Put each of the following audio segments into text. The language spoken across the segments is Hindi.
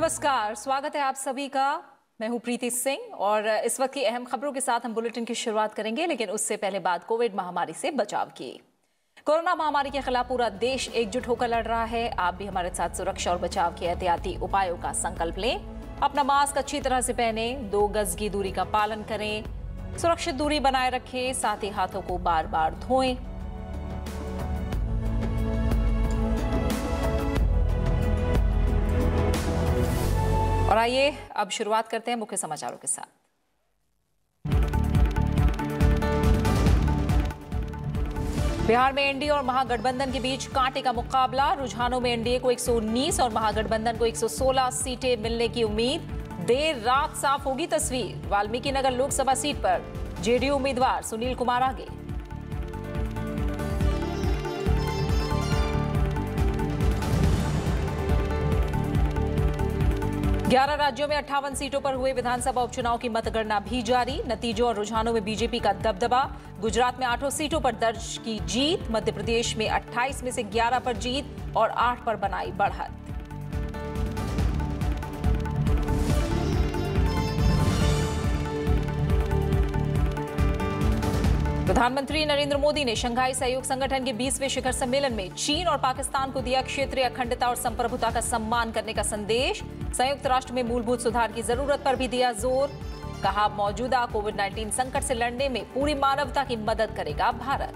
नमस्कार स्वागत है आप सभी का मैं हूं प्रीति सिंह और इस वक्त की अहम खबरों के साथ हम बुलेटिन की शुरुआत करेंगे लेकिन उससे पहले बात कोविड महामारी से बचाव की कोरोना महामारी के खिलाफ पूरा देश एकजुट होकर लड़ रहा है आप भी हमारे साथ सुरक्षा और बचाव के एहतियाती उपायों का संकल्प लें अपना मास्क अच्छी तरह से पहने दो गज की दूरी का पालन करें सुरक्षित दूरी बनाए रखें साथ ही हाथों को बार बार धोएं और आइए अब शुरुआत करते हैं मुख्य समाचारों के साथ बिहार में एनडीए और महागठबंधन के बीच कांटे का मुकाबला रुझानों में एनडीए को 119 और महागठबंधन को 116 सीटें मिलने की उम्मीद देर रात साफ होगी तस्वीर वाल्मीकि नगर लोकसभा सीट पर जेडीयू उम्मीदवार सुनील कुमार आगे 11 राज्यों में अट्ठावन सीटों पर हुए विधानसभा उपचुनाव की मतगणना भी जारी नतीजों और रुझानों में बीजेपी का दबदबा गुजरात में आठों सीटों पर दर्ज की जीत मध्य प्रदेश में 28 में से 11 पर जीत और 8 पर बनाई बढ़त प्रधानमंत्री नरेंद्र मोदी ने शंघाई सहयोग संगठन के 20वें शिखर सम्मेलन में चीन और पाकिस्तान को दिया क्षेत्रीय अखंडता और संप्रभुता का सम्मान करने का संदेश संयुक्त राष्ट्र में मूलभूत सुधार की जरूरत पर भी दिया जोर कहा मौजूदा कोविड 19 संकट से लड़ने में पूरी मानवता की मदद करेगा भारत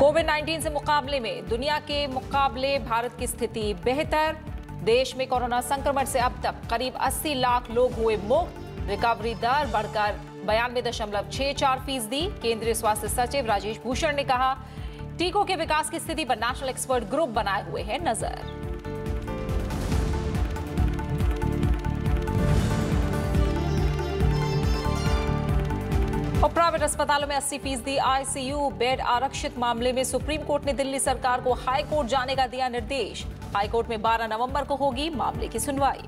कोविड 19 से मुकाबले में दुनिया के मुकाबले भारत की स्थिति बेहतर देश में कोरोना संक्रमण से अब तक करीब 80 लाख लोग हुए मुक्त रिकवरी दर बढ़कर बयानवे दशमलव छह चार फीसदी केंद्रीय स्वास्थ्य सचिव राजेश भूषण ने कहा टीकों के विकास की स्थिति पर नेशनल एक्सपर्ट ग्रुप बनाए हुए हैं नजर और प्राइवेट अस्पतालों में 80 फीसदी आईसीयू बेड आरक्षित मामले में सुप्रीम कोर्ट ने दिल्ली सरकार को हाई कोर्ट जाने का दिया निर्देश हाईकोर्ट में 12 नवंबर को होगी मामले की सुनवाई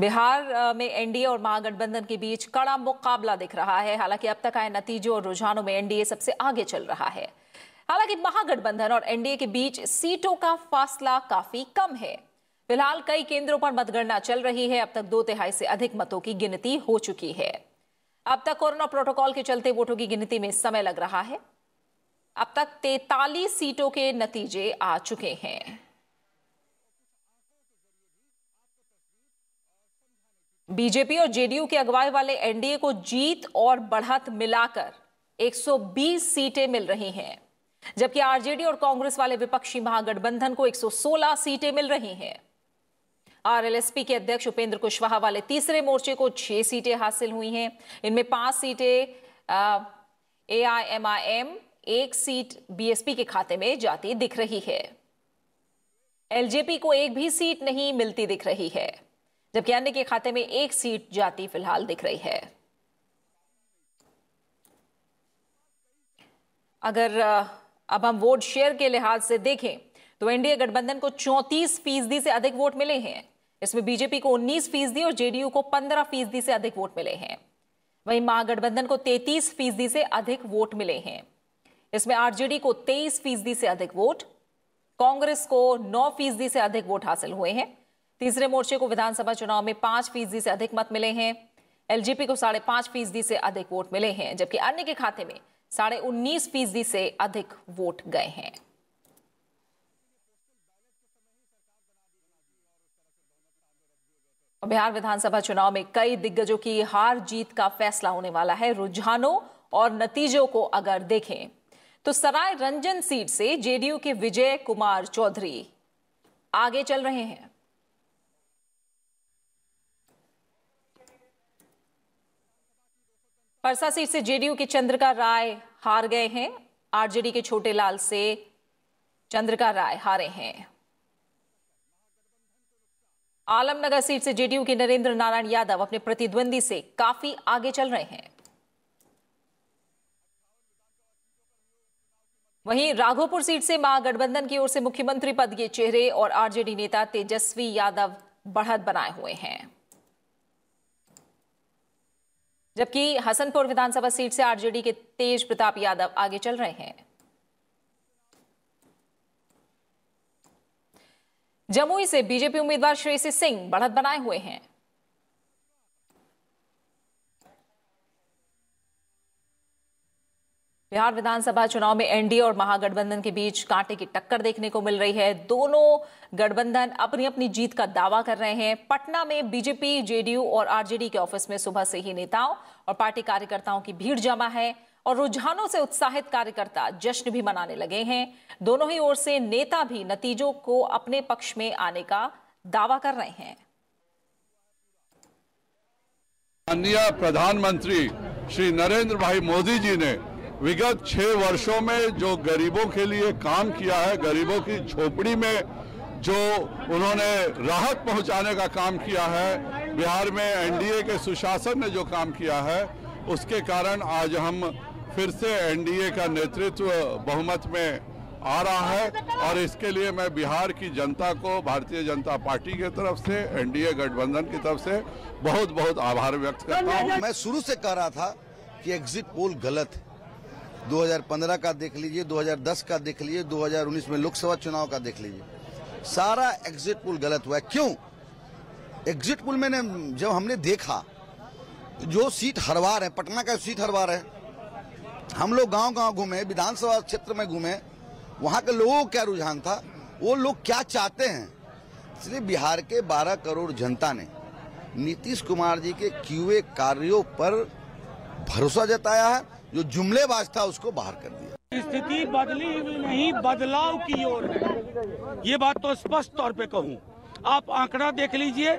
बिहार में एनडीए और महागठबंधन के बीच कड़ा मुकाबला दिख रहा है हालांकि अब तक आए नतीजों और रुझानों में एनडीए सबसे आगे चल रहा है हालांकि महागठबंधन और एनडीए के बीच सीटों का फासला काफी कम है फिलहाल कई केंद्रों पर मतगणना चल रही है अब तक दो तिहाई से अधिक मतों की गिनती हो चुकी है अब तक कोरोना प्रोटोकॉल के चलते वोटों की गिनती में समय लग रहा है अब तक तैतालीस सीटों के नतीजे आ चुके हैं बीजेपी और जेडीयू के अगुवाई वाले एनडीए को जीत और बढ़त मिलाकर 120 सीटें मिल रही हैं जबकि आरजेडी और कांग्रेस वाले विपक्षी महागठबंधन को 116 सीटें मिल रही हैं आरएलएसपी के अध्यक्ष उपेंद्र कुशवाहा वाले तीसरे मोर्चे को छह सीटें हासिल हुई हैं इनमें पांच सीटें ए एम एक सीट बीएसपी के खाते में जाती दिख रही है एलजेपी को एक भी सीट नहीं मिलती दिख रही है जबकि अन्य के खाते में एक सीट जाती फिलहाल दिख रही है अगर अब हम वोट शेयर के लिहाज से देखें तो एनडीए गठबंधन को 34 फीसदी से अधिक वोट मिले हैं इसमें बीजेपी को 19 फीसदी और जेडीयू को 15 फीसदी से अधिक वोट मिले हैं वहीं महागठबंधन को 33 फीसदी से अधिक वोट मिले हैं इसमें आरजेडी को 23 फीसदी से अधिक वोट कांग्रेस को 9 फीसदी से अधिक वोट हासिल हुए हैं तीसरे मोर्चे को विधानसभा चुनाव में पांच फीसदी से अधिक मत मिले हैं एलजेपी को साढ़े पांच फीसदी से अधिक वोट मिले हैं जबकि अन्य के खाते में साढ़े उन्नीस फीसदी से अधिक वोट गए हैं बिहार विधानसभा चुनाव में कई दिग्गजों की हार जीत का फैसला होने वाला है रुझानों और नतीजों को अगर देखें तो सराय रंजन सीट से जेडीयू के विजय कुमार चौधरी आगे चल रहे हैं परसा सीट से जेडीयू के चंद्रिका राय हार गए हैं आरजेडी के छोटे लाल से चंद्रिका राय हारे हैं आलमनगर सीट से जेडीयू के नरेंद्र नारायण यादव अपने प्रतिद्वंदी से काफी आगे चल रहे हैं वहीं राघोपुर सीट से महागठबंधन की ओर से मुख्यमंत्री पद के चेहरे और आरजेडी नेता तेजस्वी यादव बढ़त बनाए हुए हैं जबकि हसनपुर विधानसभा सीट से आरजेडी के तेज प्रताप यादव आगे चल रहे हैं जमुई से बीजेपी उम्मीदवार श्रेयसी सिंह बढ़त बनाए हुए हैं बिहार विधानसभा चुनाव में एनडीए और महागठबंधन के बीच कांटे की टक्कर देखने को मिल रही है दोनों गठबंधन अपनी अपनी जीत का दावा कर रहे हैं पटना में बीजेपी जेडीयू और आरजेडी के ऑफिस में सुबह से ही नेताओं और पार्टी कार्यकर्ताओं की भीड़ जमा है और रुझानों से उत्साहित कार्यकर्ता जश्न भी मनाने लगे हैं दोनों ही ओर से नेता भी नतीजों को अपने पक्ष में आने का दावा कर रहे हैं माननीय प्रधानमंत्री श्री नरेंद्र भाई मोदी जी ने विगत छह वर्षों में जो गरीबों के लिए काम किया है गरीबों की झोपड़ी में जो उन्होंने राहत पहुंचाने का काम किया है बिहार में एनडीए के सुशासन ने जो काम किया है उसके कारण आज हम फिर से एनडीए का नेतृत्व बहुमत में आ रहा है और इसके लिए मैं बिहार की जनता को भारतीय जनता पार्टी के तरफ से एनडीए गठबंधन की तरफ से बहुत बहुत आभार व्यक्त करता हूँ मैं शुरू से कह रहा था कि एग्जिट पोल गलत है 2015 का देख लीजिए 2010 का देख लीजिए 2019 में लोकसभा चुनाव का देख लीजिए सारा एग्जिट पोल गलत हुआ है क्यों एग्जिट पोल मैंने जब हमने देखा जो सीट हरवार है पटना का सीट हरवा रहे हम लोग गांव गांव घूमे विधानसभा क्षेत्र में घूमे वहाँ के लोगों का क्या रुझान था वो लोग क्या चाहते हैं इसलिए बिहार के 12 करोड़ जनता ने नीतीश कुमार जी के किए कार्यों पर भरोसा जताया है जो जुमलेबाज था उसको बाहर कर दिया स्थिति बदली नहीं बदलाव की ओर है ये बात तो स्पष्ट तौर पे कहूँ आप आंकड़ा देख लीजिए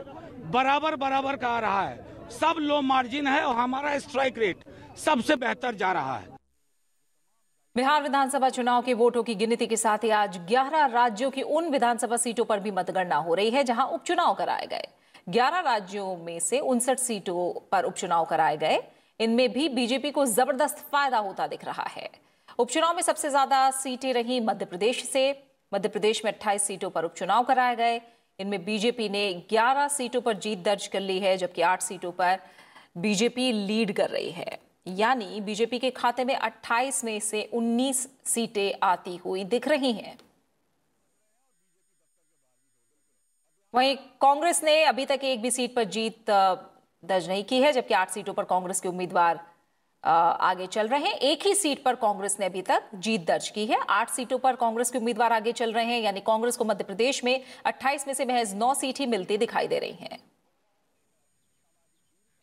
बराबर बराबर का आ रहा है सब लो मार्जिन है और हमारा स्ट्राइक रेट सबसे बेहतर जा रहा है बिहार विधानसभा चुनाव के वोटों की गिनती के साथ ही आज 11 राज्यों की उन विधानसभा सीटों पर भी मतगणना हो रही है जहां उपचुनाव कराए गए 11 राज्यों में से उनसठ सीटों पर उपचुनाव कराए गए इनमें भी बीजेपी को जबरदस्त फायदा होता दिख रहा है उपचुनाव में सबसे ज्यादा सीटें रही मध्य प्रदेश से मध्य प्रदेश में अट्ठाईस सीटों पर उपचुनाव कराए गए इनमें बीजेपी ने ग्यारह सीटों पर जीत दर्ज कर ली है जबकि आठ सीटों पर बीजेपी लीड कर रही है यानी बीजेपी के खाते में 28 में से 19 सीटें आती हुई दिख रही हैं वहीं कांग्रेस ने अभी तक एक भी सीट पर जीत दर्ज नहीं की है जबकि आठ सीटों पर कांग्रेस के उम्मीदवार आगे चल रहे हैं एक ही सीट पर कांग्रेस ने अभी तक जीत दर्ज की है आठ सीटों पर कांग्रेस के उम्मीदवार आगे चल रहे हैं यानी कांग्रेस को मध्य प्रदेश में 28 में से महज नौ सीट ही मिलती दिखाई दे रही हैं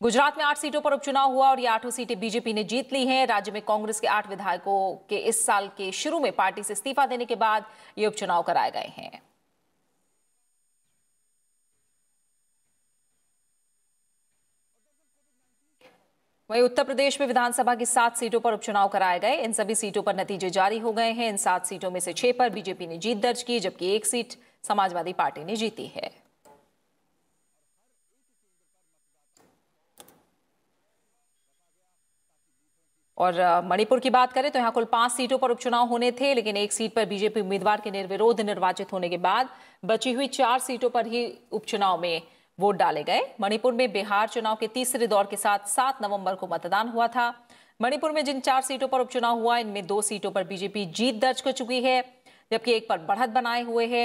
गुजरात में आठ सीटों पर उपचुनाव हुआ और ये आठों सीटें बीजेपी ने जीत ली हैं राज्य में कांग्रेस के आठ विधायकों के इस साल के शुरू में पार्टी से इस्तीफा देने के बाद ये उपचुनाव कराए गए हैं वहीं उत्तर प्रदेश में विधानसभा की सात सीटों पर उपचुनाव कराए गए इन सभी सीटों पर नतीजे जारी हो गए हैं इन सात सीटों में से छह पर बीजेपी ने जीत दर्ज की जबकि एक सीट समाजवादी पार्टी ने जीती है और मणिपुर की बात करें तो यहाँ कुल पांच सीटों पर उपचुनाव होने थे लेकिन एक सीट पर बीजेपी उम्मीदवार के निर्विरोध निर्वाचित होने के बाद बची हुई चार सीटों पर ही उपचुनाव में वोट डाले गए मणिपुर में बिहार चुनाव के तीसरे दौर के साथ सात नवंबर को मतदान हुआ था मणिपुर में जिन चार सीटों पर उपचुनाव हुआ इनमें दो सीटों पर बीजेपी जीत दर्ज कर चुकी है जबकि एक पर बढ़त बनाए हुए है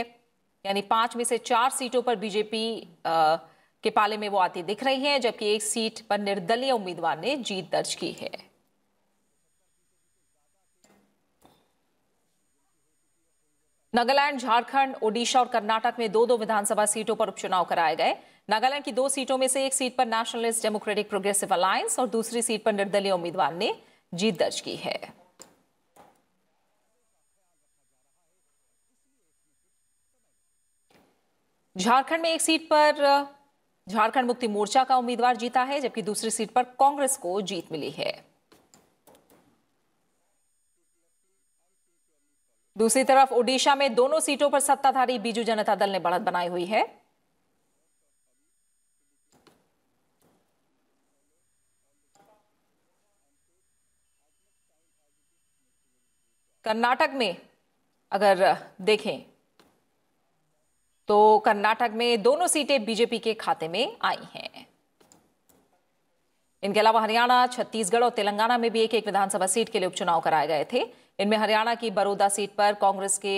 यानी पांच में से चार सीटों पर बीजेपी के पाले में वो आती दिख रही है जबकि एक सीट पर निर्दलीय उम्मीदवार ने जीत दर्ज की है नागालैंड झारखंड ओडिशा और कर्नाटक में दो दो विधानसभा सीटों पर उपचुनाव कराए गए नागालैंड की दो सीटों में से एक सीट पर नेशनलिस्ट डेमोक्रेटिक प्रोग्रेसिव अलायंस और दूसरी सीट पर निर्दलीय उम्मीदवार ने जीत दर्ज की है झारखंड में एक सीट पर झारखंड मुक्ति मोर्चा का उम्मीदवार जीता है जबकि दूसरी सीट पर कांग्रेस को जीत मिली है दूसरी तरफ ओडिशा में दोनों सीटों पर सत्ताधारी बीजू जनता दल ने बढ़त बनाई हुई है कर्नाटक में अगर देखें तो कर्नाटक में दोनों सीटें बीजेपी के खाते में आई हैं इनके अलावा हरियाणा छत्तीसगढ़ और तेलंगाना में भी एक एक विधानसभा सीट के लिए उपचुनाव कराए गए थे इनमें हरियाणा की बरोदा सीट पर कांग्रेस के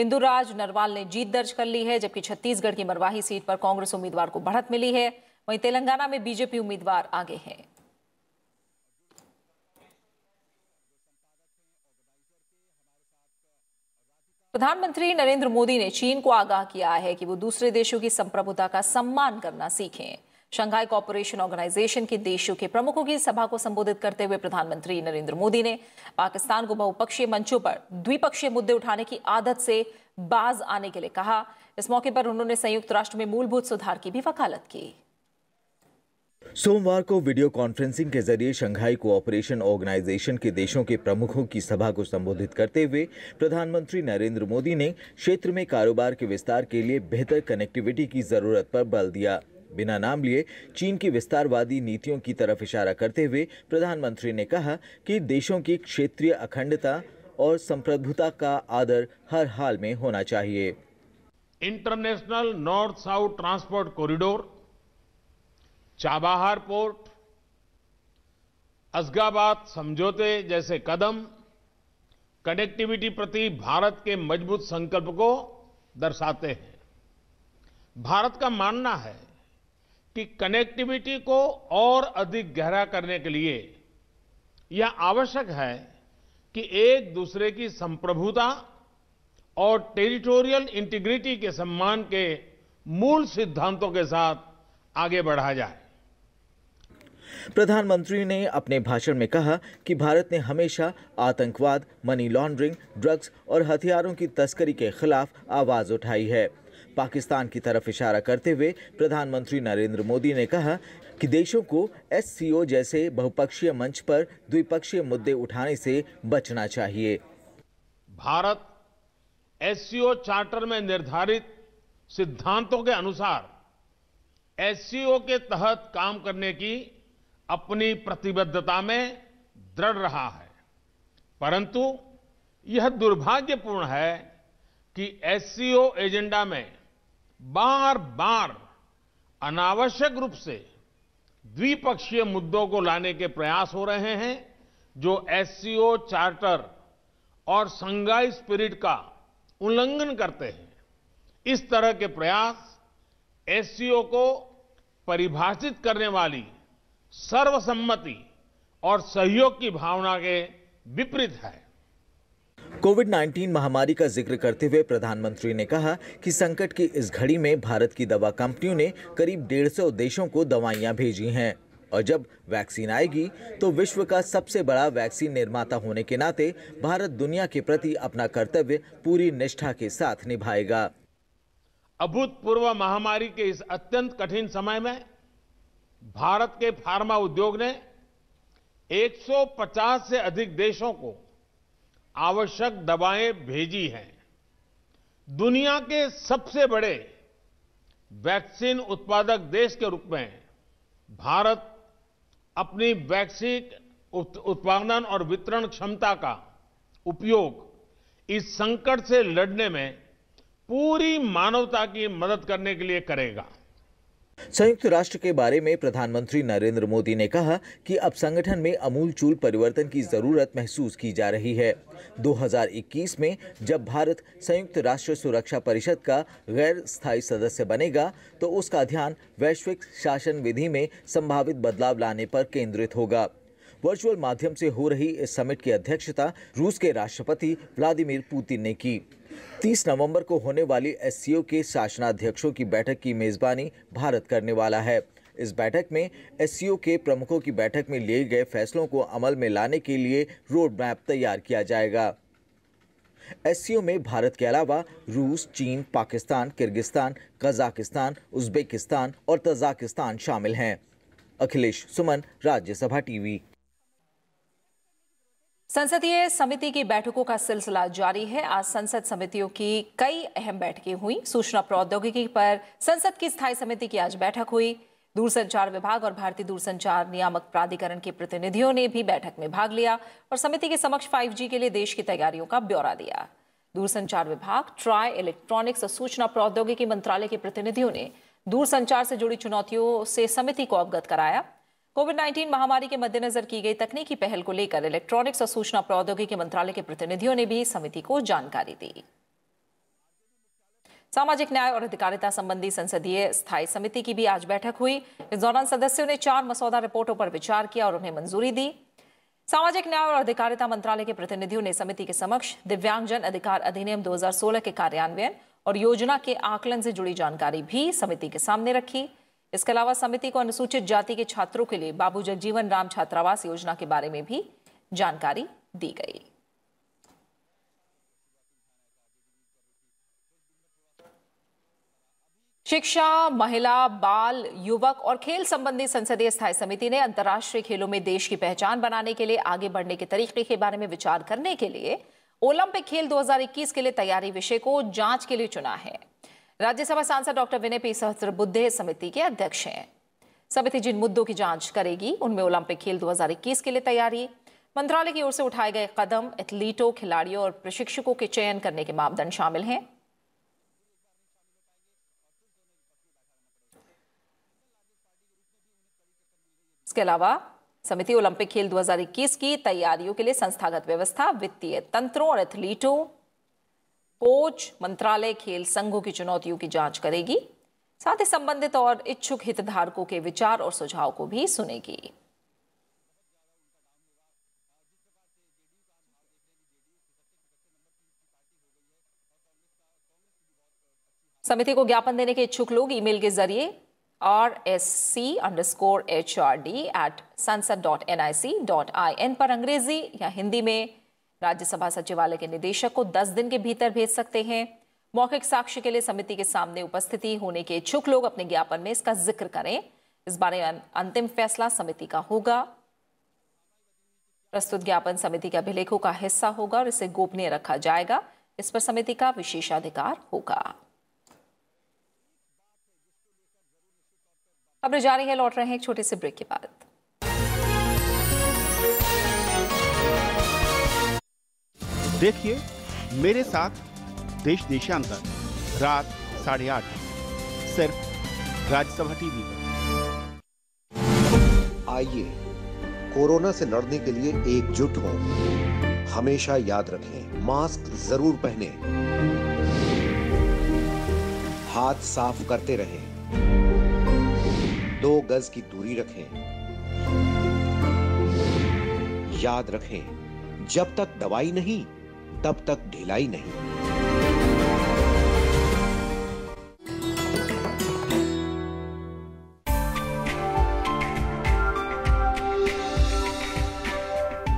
इंदुराज नरवाल ने जीत दर्ज कर ली है जबकि छत्तीसगढ़ की मरवाही सीट पर कांग्रेस उम्मीदवार को बढ़त मिली है वहीं तेलंगाना में बीजेपी उम्मीदवार आगे हैं प्रधानमंत्री नरेंद्र मोदी ने चीन को आगाह किया है कि वो दूसरे देशों की संप्रभुता का सम्मान करना सीखें शंघाई कॉरपोरेशन ऑर्गेनाइजेशन के देशों के प्रमुखों की सभा को संबोधित करते हुए प्रधानमंत्री नरेंद्र मोदी ने पाकिस्तान को बहुपक्षीय मंचों पर द्विपक्षीय मुद्दे उठाने की आदत से बाज आने के लिए कहा इस मौके पर उन्होंने संयुक्त राष्ट्र में मूलभूत सुधार की भी वकालत की सोमवार को वीडियो कॉन्फ्रेंसिंग के जरिए शंघाई कोऑपरेशन ऑर्गेनाइजेशन के देशों के प्रमुखों की सभा को संबोधित करते हुए प्रधानमंत्री नरेंद्र मोदी ने क्षेत्र में कारोबार के विस्तार के लिए बेहतर कनेक्टिविटी की जरूरत पर बल दिया बिना नाम लिए चीन की विस्तारवादी नीतियों की तरफ इशारा करते हुए प्रधानमंत्री ने कहा कि देशों की क्षेत्रीय अखंडता और संप्रभुता का आदर हर हाल में होना चाहिए international north south transport corridor Chabahar port Ashgabat समझौते जैसे कदम कनेक्टिविटी प्रति भारत के मजबूत संकल्प को दर्शाते हैं भारत का मानना है कि कनेक्टिविटी को और अधिक गहरा करने के लिए यह आवश्यक है कि एक दूसरे की संप्रभुता और टेरिटोरियल इंटीग्रिटी के सम्मान के मूल सिद्धांतों के साथ आगे बढ़ा जाए प्रधानमंत्री ने अपने भाषण में कहा कि भारत ने हमेशा आतंकवाद मनी लॉन्ड्रिंग ड्रग्स और हथियारों की तस्करी के खिलाफ आवाज उठाई है पाकिस्तान की तरफ इशारा करते हुए प्रधानमंत्री नरेंद्र मोदी ने कहा कि देशों को एस जैसे बहुपक्षीय मंच पर द्विपक्षीय मुद्दे उठाने से बचना चाहिए भारत एस चार्टर में निर्धारित सिद्धांतों के अनुसार एस के तहत काम करने की अपनी प्रतिबद्धता में दृढ़ रहा है परंतु यह दुर्भाग्यपूर्ण है कि एससीओ एजेंडा में बार बार अनावश्यक रूप से द्विपक्षीय मुद्दों को लाने के प्रयास हो रहे हैं जो एससीओ चार्टर और संघाई स्पिरिट का उल्लंघन करते हैं इस तरह के प्रयास एससीओ को परिभाषित करने वाली सर्वसम्मति और सहयोग की भावना के विपरीत है कोविड 19 महामारी का जिक्र करते हुए प्रधानमंत्री ने कहा कि संकट की इस घड़ी में भारत की दवा कंपनियों ने करीब डेढ़ सौ देशों को दवाइयां भेजी हैं और जब वैक्सीन आएगी तो विश्व का सबसे बड़ा वैक्सीन निर्माता होने के नाते भारत दुनिया के प्रति अपना कर्तव्य पूरी निष्ठा के साथ निभाएगा अभूतपूर्व महामारी के इस अत्यंत कठिन समय में भारत के फार्मा उद्योग ने 150 से अधिक देशों को आवश्यक दवाएं भेजी हैं दुनिया के सबसे बड़े वैक्सीन उत्पादक देश के रूप में भारत अपनी वैक्सीन उत्पादन और वितरण क्षमता का उपयोग इस संकट से लड़ने में पूरी मानवता की मदद करने के लिए करेगा संयुक्त राष्ट्र के बारे में प्रधानमंत्री नरेंद्र मोदी ने कहा कि अब संगठन में अमूलचूल परिवर्तन की जरूरत महसूस की जा रही है 2021 में जब भारत संयुक्त राष्ट्र सुरक्षा परिषद का गैर स्थायी सदस्य बनेगा तो उसका ध्यान वैश्विक शासन विधि में संभावित बदलाव लाने पर केंद्रित होगा वर्चुअल माध्यम से हो रही इस समिट की अध्यक्षता रूस के राष्ट्रपति व्लादिमीर पुतिन ने की 30 नवंबर को होने वाली एस के शासनाध्यक्षों की बैठक की मेजबानी भारत करने वाला है इस बैठक में एस के प्रमुखों की बैठक में लिए गए फैसलों को अमल में लाने के लिए रोड मैप तैयार किया जाएगा एस में भारत के अलावा रूस चीन पाकिस्तान किर्गिस्तान कजाकिस्तान उज्बेकिस्तान और तजाकिस्तान शामिल हैं अखिलेश सुमन राज्यसभा टीवी संसदीय समिति की बैठकों का सिलसिला जारी है आज संसद समितियों की कई अहम बैठकें हुई सूचना प्रौद्योगिकी पर संसद की स्थायी समिति की आज बैठक हुई दूरसंचार विभाग और भारतीय दूरसंचार नियामक प्राधिकरण के प्रतिनिधियों ने भी बैठक में भाग लिया और समिति के समक्ष 5G के लिए देश की तैयारियों का ब्यौरा दिया दूरसंचार विभाग ट्राई इलेक्ट्रॉनिक्स और सूचना प्रौद्योगिकी मंत्रालय के प्रतिनिधियों ने दूरसंचार से जुड़ी चुनौतियों से समिति को अवगत कराया कोविड 19 महामारी के मद्देनजर की गई तकनीकी पहल को लेकर इलेक्ट्रॉनिक्स और सूचना प्रौद्योगिकी मंत्रालय के प्रतिनिधियों ने भी समिति को जानकारी दी सामाजिक न्याय और अधिकारिता संबंधी संसदीय स्थायी समिति की भी आज बैठक हुई इस दौरान सदस्यों ने चार मसौदा रिपोर्टों पर विचार किया और उन्हें मंजूरी दी सामाजिक न्याय और अधिकारिता मंत्रालय के प्रतिनिधियों ने समिति के समक्ष दिव्यांगजन अधिकार अधिनियम 2016 के कार्यान्वयन और योजना के आकलन से जुड़ी जानकारी भी समिति के सामने रखी इसके अलावा समिति को अनुसूचित जाति के छात्रों के लिए बाबू जगजीवन राम छात्रावास योजना के बारे में भी जानकारी दी गई शिक्षा महिला बाल युवक और खेल संबंधी संसदीय स्थायी समिति ने अंतर्राष्ट्रीय खेलों में देश की पहचान बनाने के लिए आगे बढ़ने के तरीके के बारे में विचार करने के लिए ओलंपिक खेल 2021 के लिए तैयारी विषय को जांच के लिए चुना है राज्यसभा सांसद डॉक्टर विनय पी सहस्त्रबुद्धे समिति के अध्यक्ष हैं समिति जिन मुद्दों की जांच करेगी उनमें ओलंपिक खेल 2021 के लिए तैयारी मंत्रालय की ओर से उठाए गए कदम एथलीटों खिलाड़ियों और प्रशिक्षकों के चयन करने के मापदंड शामिल हैं इसके अलावा समिति ओलंपिक खेल 2021 की तैयारियों के लिए संस्थागत व्यवस्था वित्तीय तंत्रों और एथलीटों कोच मंत्रालय खेल संघों की चुनौतियों की जांच करेगी साथ ही संबंधित और इच्छुक हितधारकों के विचार और सुझाव को भी सुनेगी समिति को ज्ञापन देने के इच्छुक लोग ईमेल के जरिए R S C underscore H R D at Sansad dot N I C dot I N पर अंग्रेजी या हिंदी में राज्यसभा सचिवालय के निदेशक को 10 दिन के भीतर भेज सकते हैं मौखिक साक्ष्य के लिए समिति के सामने उपस्थिति होने के इच्छुक लोग अपने ज्ञापन में इसका जिक्र करें इस बारे में अंतिम फैसला समिति का होगा प्रस्तुत ज्ञापन समिति के अभिलेखों का हिस्सा होगा और इसे गोपनीय रखा जाएगा इस पर समिति का विशेषाधिकार होगा खबरें जारी है लौट रहे हैं एक छोटे से ब्रेक के बाद देखिए मेरे साथ देश देशांतर रात साढ़े आठ सिर्फ राज्यसभा टीवी पर आइए कोरोना से लड़ने के लिए एकजुट हो हमेशा याद रखें मास्क जरूर पहने हाथ साफ करते रहें दो गज की दूरी रखें याद रखें जब तक दवाई नहीं तब तक ढिलाई नहीं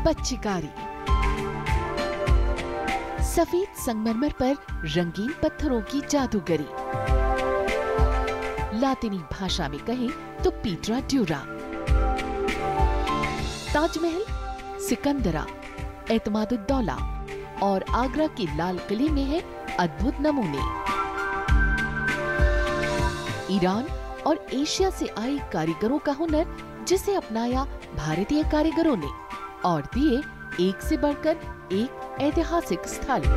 पच्चिकारी सफेद संगमरमर पर रंगीन पत्थरों की जादूगरी लातिनी भाषा में कहें तो पीटरा ड्यूरा ताजमहल सिकंदरा एतमादुद्दौला और आगरा के लाल किले में है अद्भुत नमूने ईरान और एशिया से आए कारीगरों का हुनर जिसे अपनाया भारतीय कारीगरों ने और दिए एक से बढ़कर एक ऐतिहासिक स्थल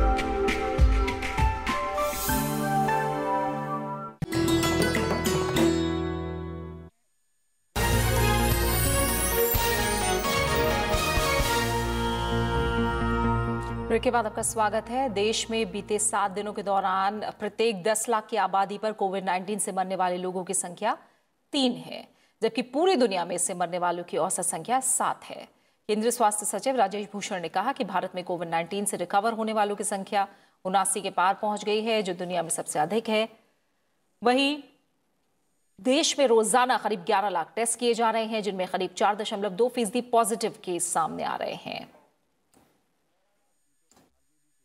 ब्रेक के बाद आपका स्वागत है देश में बीते सात दिनों के दौरान प्रत्येक दस लाख की आबादी पर कोविड नाइन्टीन से मरने वाले लोगों की संख्या तीन है जबकि पूरी दुनिया में इससे मरने वालों की औसत संख्या सात है केंद्रीय स्वास्थ्य सचिव राजेश भूषण ने कहा कि भारत में कोविड नाइन्टीन से रिकवर होने वालों की संख्या उनासी के पार पहुंच गई है जो दुनिया में सबसे अधिक है वही देश में रोजाना करीब 11 लाख टेस्ट किए जा रहे हैं जिनमें करीब दो फीसदी पॉजिटिव केस सामने आ रहे हैं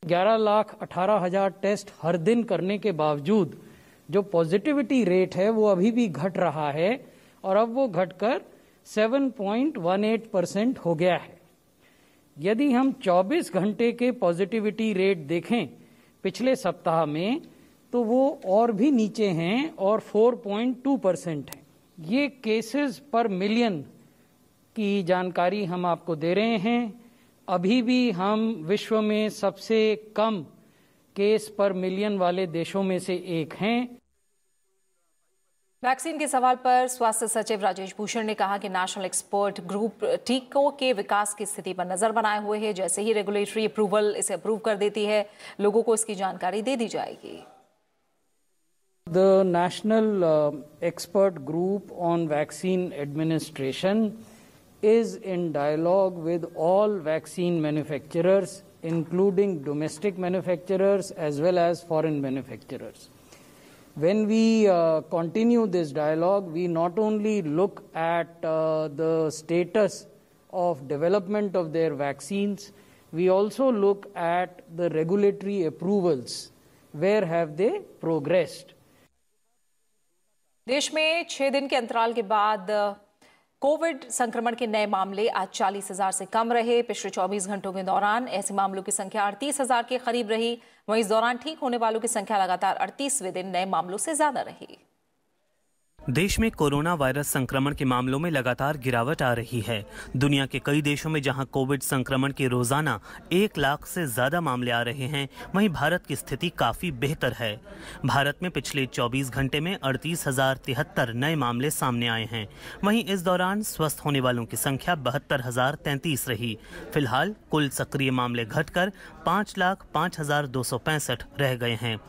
ग्यारह लाख अठारह हजार टेस्ट हर दिन करने के बावजूद जो पॉजिटिविटी रेट है वो अभी भी घट रहा है और अब वो घटकर 7.18 परसेंट हो गया है यदि हम 24 घंटे के पॉजिटिविटी रेट देखें पिछले सप्ताह में तो वो और भी नीचे हैं और 4.2 परसेंट हैं ये केसेस पर मिलियन की जानकारी हम आपको दे रहे हैं अभी भी हम विश्व में सबसे कम केस पर मिलियन वाले देशों में से एक हैं वैक्सीन के सवाल पर स्वास्थ्य सचिव राजेश भूषण ने कहा कि नेशनल एक्सपर्ट ग्रुप टीकों के विकास की स्थिति पर नजर बनाए हुए है जैसे ही रेगुलेटरी अप्रूवल इसे अप्रूव कर देती है लोगों को इसकी जानकारी दे दी जाएगी the national expert group on vaccine administration is in dialogue with all vaccine manufacturers, including domestic manufacturers as well as foreign manufacturers. When we uh, continue this dialogue, we not only look at uh, the status of development of their vaccines, we also look at the regulatory approvals. Where have they progressed? देश में छः दिन के अंतराल के बाद कोविड संक्रमण के नए मामले आज चालीस हजार से कम रहे पिछले 24 घंटों के दौरान ऐसे मामलों की संख्या अड़तीस हजार के करीब रही वहीं इस दौरान ठीक होने वालों की संख्या लगातार अड़तीसवें दिन नए मामलों से ज्यादा रही देश में कोरोना वायरस संक्रमण के मामलों में लगातार गिरावट आ रही है दुनिया के कई देशों में जहां कोविड संक्रमण के रोजाना एक लाख से ज्यादा मामले आ रहे हैं वहीं भारत की स्थिति काफी बेहतर है भारत में पिछले 24 घंटे में अड़तीस हजार तिहत्तर नए मामले सामने आए हैं वहीं इस दौरान स्वस्थ होने वालों की संख्या बहत्तर हजार रही फिलहाल कुल सक्रिय मामले घटकर पाँच लाख पाँच हजार दो सौ पैंसठ रह गए हैं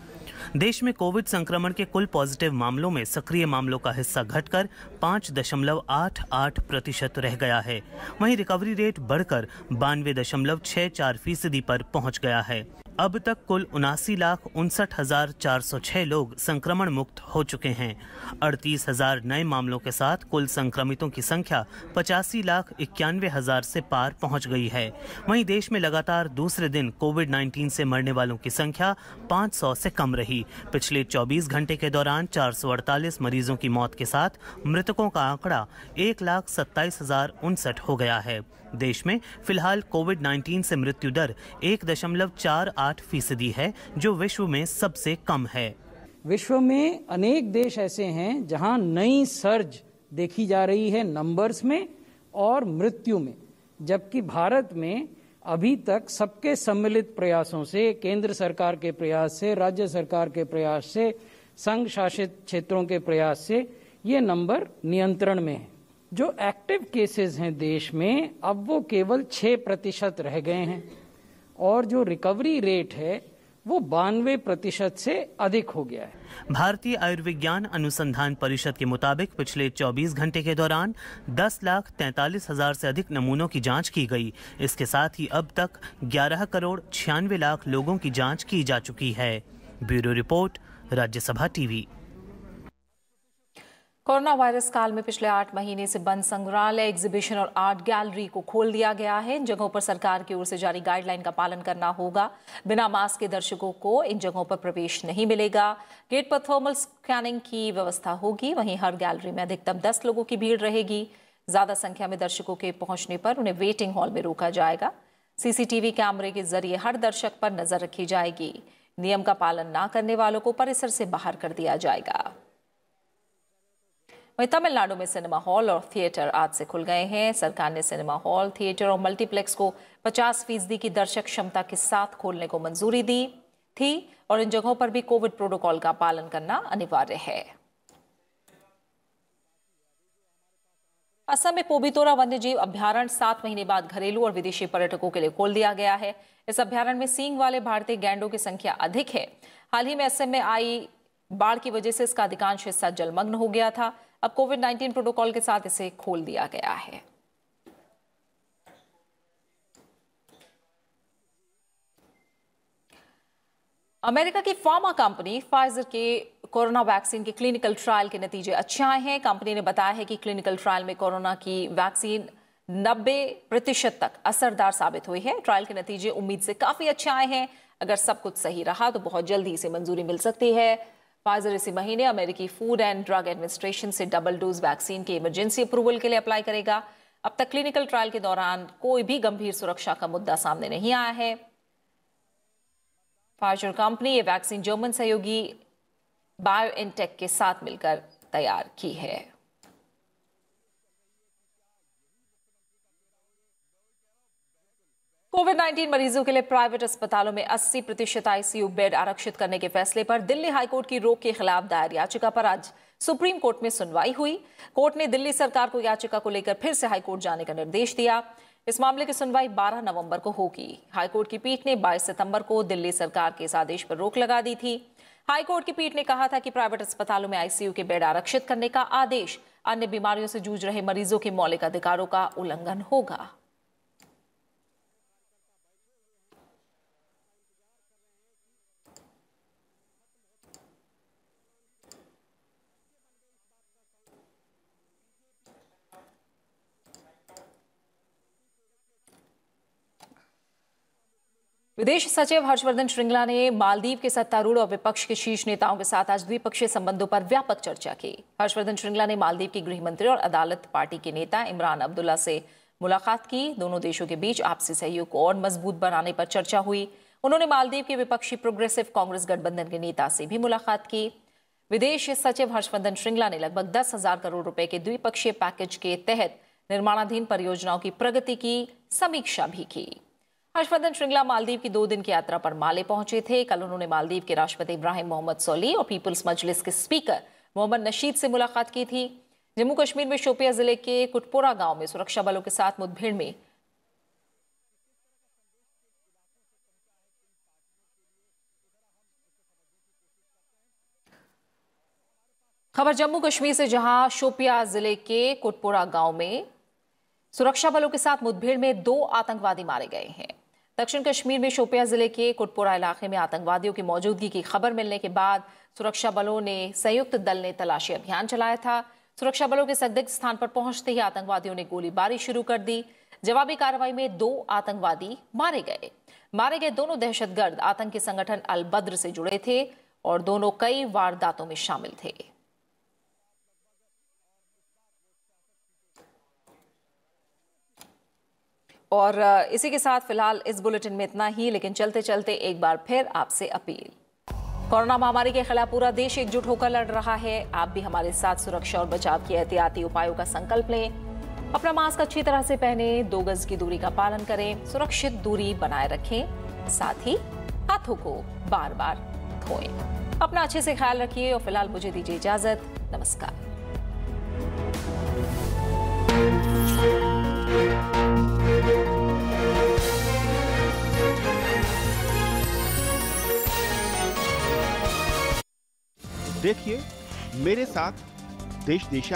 देश में कोविड संक्रमण के कुल पॉजिटिव मामलों में सक्रिय मामलों का हिस्सा घटकर पाँच दशमलव आठ आठ प्रतिशत रह गया है वहीं रिकवरी रेट बढ़कर बानवे दशमलव छः चार फीसदी पर पहुंच गया है अब तक कुल उनासी लाख उनसठ हजार चार सौ छह लोग संक्रमण मुक्त हो चुके हैं अड़तीस हजार नए मामलों के साथ कुल संक्रमितों की संख्या पचासी लाख इक्यानवे हजार से पार पहुंच गई है वहीं देश में लगातार दूसरे दिन कोविड 19 से मरने वालों की संख्या 500 से कम रही पिछले 24 घंटे के दौरान चार मरीजों की मौत के साथ मृतकों का आंकड़ा एक लाख सत्ताईस हजार उनसठ हो गया है देश में फिलहाल कोविड 19 से मृत्यु दर एक दशमलव चार आठ फीसदी है जो विश्व में सबसे कम है विश्व में अनेक देश ऐसे हैं जहां नई सर्ज देखी जा रही है नंबर्स में और मृत्यु में जबकि भारत में अभी तक सबके सम्मिलित प्रयासों से केंद्र सरकार के प्रयास से राज्य सरकार के प्रयास से संघ शासित क्षेत्रों के प्रयास से ये नंबर नियंत्रण में है जो एक्टिव केसेस हैं देश में अब वो केवल 6 प्रतिशत रह गए हैं और जो रिकवरी रेट है वो बानवे प्रतिशत से अधिक हो गया है भारतीय आयुर्विज्ञान अनुसंधान परिषद के मुताबिक पिछले 24 घंटे के दौरान दस लाख तैतालीस हजार से अधिक नमूनों की जांच की गई इसके साथ ही अब तक 11 करोड़ छियानवे लाख लोगों की जांच की जा चुकी है bureau report Rajya Sabha TV corona virus काल में पिछले आठ महीने से बंद संग्रहालय एग्जीबिशन और आर्ट गैलरी को खोल दिया गया है इन जगहों पर सरकार की ओर से जारी गाइडलाइन का पालन करना होगा बिना मास्क के दर्शकों को इन जगहों पर प्रवेश नहीं मिलेगा गेट पर थर्मल स्कैनिंग की व्यवस्था होगी वहीं हर गैलरी में अधिकतम दस लोगों की भीड़ रहेगी ज्यादा संख्या में दर्शकों के पहुंचने पर उन्हें वेटिंग हॉल में रोका जाएगा सीसीटीवी कैमरे के जरिए हर दर्शक पर नजर रखी जाएगी नियम का पालन न करने वालों को परिसर से बाहर कर दिया जाएगा वहीं तमिलनाडु में सिनेमा हॉल और थिएटर आज से खुल गए हैं सरकार ने सिनेमा हॉल थिएटर और मल्टीप्लेक्स को 50 फीसदी की दर्शक क्षमता के साथ खोलने को मंजूरी दी थी और इन जगहों पर भी कोविड प्रोटोकॉल का पालन करना अनिवार्य है असम में पोबितोरा वन्य जीव अभ्यारण्य सात महीने बाद घरेलू और विदेशी पर्यटकों के लिए खोल दिया गया है इस अभ्यारण्य में सींग वाले भारतीय गैंडों की संख्या अधिक है हाल ही में असम में आई बाढ़ की वजह से इसका अधिकांश हिस्सा जलमग्न हो गया था अब कोविड 19 प्रोटोकॉल के साथ इसे खोल दिया गया है अमेरिका की फार्मा कंपनी फाइजर के कोरोना वैक्सीन के क्लिनिकल ट्रायल के नतीजे अच्छे आए हैं कंपनी ने बताया है कि क्लिनिकल ट्रायल में कोरोना की वैक्सीन 90 प्रतिशत तक असरदार साबित हुई है ट्रायल के नतीजे उम्मीद से काफी अच्छे आए हैं अगर सब कुछ सही रहा तो बहुत जल्दी इसे मंजूरी मिल सकती है फाइजर इसी महीने अमेरिकी फूड एंड ड्रग एडमिनिस्ट्रेशन से डबल डोज वैक्सीन के इमरजेंसी अप्रूवल के लिए अप्लाई करेगा अब तक क्लिनिकल ट्रायल के दौरान कोई भी गंभीर सुरक्षा का मुद्दा सामने नहीं आया है फाइजर कंपनी ये वैक्सीन जर्मन सहयोगी इनटेक के साथ मिलकर तैयार की है कोविड 19 मरीजों के लिए प्राइवेट अस्पतालों में 80 प्रतिशत आईसीयू बेड आरक्षित करने के फैसले पर दिल्ली हाईकोर्ट की रोक के खिलाफ दायर याचिका पर आज सुप्रीम कोर्ट में सुनवाई हुई कोर्ट ने दिल्ली सरकार को याचिका को लेकर फिर से हाईकोर्ट जाने का निर्देश दिया इस मामले की सुनवाई 12 नवंबर को होगी हाईकोर्ट की पीठ ने 22 सितंबर को दिल्ली सरकार के इस आदेश पर रोक लगा दी थी हाईकोर्ट की पीठ ने कहा था कि प्राइवेट अस्पतालों में आईसीयू के बेड आरक्षित करने का आदेश अन्य बीमारियों से जूझ रहे मरीजों के मौलिक अधिकारों का उल्लंघन होगा विदेश सचिव हर्षवर्धन श्रृंगला ने मालदीव के सत्तारूढ़ और विपक्ष के शीर्ष नेताओं के साथ आज द्विपक्षीय संबंधों पर व्यापक चर्चा की हर्षवर्धन श्रृंगला ने मालदीव के गृह मंत्री और अदालत पार्टी के नेता इमरान अब्दुल्ला से मुलाकात की दोनों देशों के बीच आपसी सहयोग को और मजबूत बनाने पर चर्चा हुई उन्होंने मालदीव के विपक्षी प्रोग्रेसिव कांग्रेस गठबंधन के नेता से भी मुलाकात की विदेश सचिव हर्षवर्धन श्रृंगला ने लगभग दस हजार करोड़ रुपए के द्विपक्षीय पैकेज के तहत निर्माणाधीन परियोजनाओं की प्रगति की समीक्षा भी की हर्षवर्धन श्रृंगला मालदीव की दो दिन की यात्रा पर माले पहुंचे थे कल उन्होंने मालदीव के राष्ट्रपति इब्राहिम मोहम्मद सोली और पीपल्स मजलिस के स्पीकर मोहम्मद नशीद से मुलाकात की थी जम्मू कश्मीर में शोपिया जिले के कुटपोरा गांव में सुरक्षा बलों के साथ मुठभेड़ में खबर जम्मू कश्मीर से जहां शोपिया जिले के कुटपोरा गांव में सुरक्षा बलों के साथ मुठभेड़ में दो आतंकवादी मारे गए हैं दक्षिण कश्मीर में शोपिया जिले के कुटपुरा इलाके में आतंकवादियों की मौजूदगी की खबर मिलने के बाद सुरक्षा बलों ने संयुक्त दल ने तलाशी अभियान चलाया था सुरक्षा बलों के संदिग्ध स्थान पर पहुंचते ही आतंकवादियों ने गोलीबारी शुरू कर दी जवाबी कार्रवाई में दो आतंकवादी मारे गए मारे गए दोनों दहशतगर्द आतंकी संगठन अलबद्र से जुड़े थे और दोनों कई वारदातों में शामिल थे और इसी के साथ फिलहाल इस बुलेटिन में इतना ही लेकिन चलते चलते एक बार फिर आपसे अपील कोरोना महामारी के खिलाफ पूरा देश एकजुट होकर लड़ रहा है आप भी हमारे साथ सुरक्षा और बचाव के एहतियाती उपायों का संकल्प लें अपना मास्क अच्छी तरह से पहने दो गज की दूरी का पालन करें सुरक्षित दूरी बनाए रखें साथ ही हाथों को बार बार धोएं अपना अच्छे से ख्याल रखिए और फिलहाल मुझे दीजिए इजाजत नमस्कार देखिए मेरे साथ देश दिशा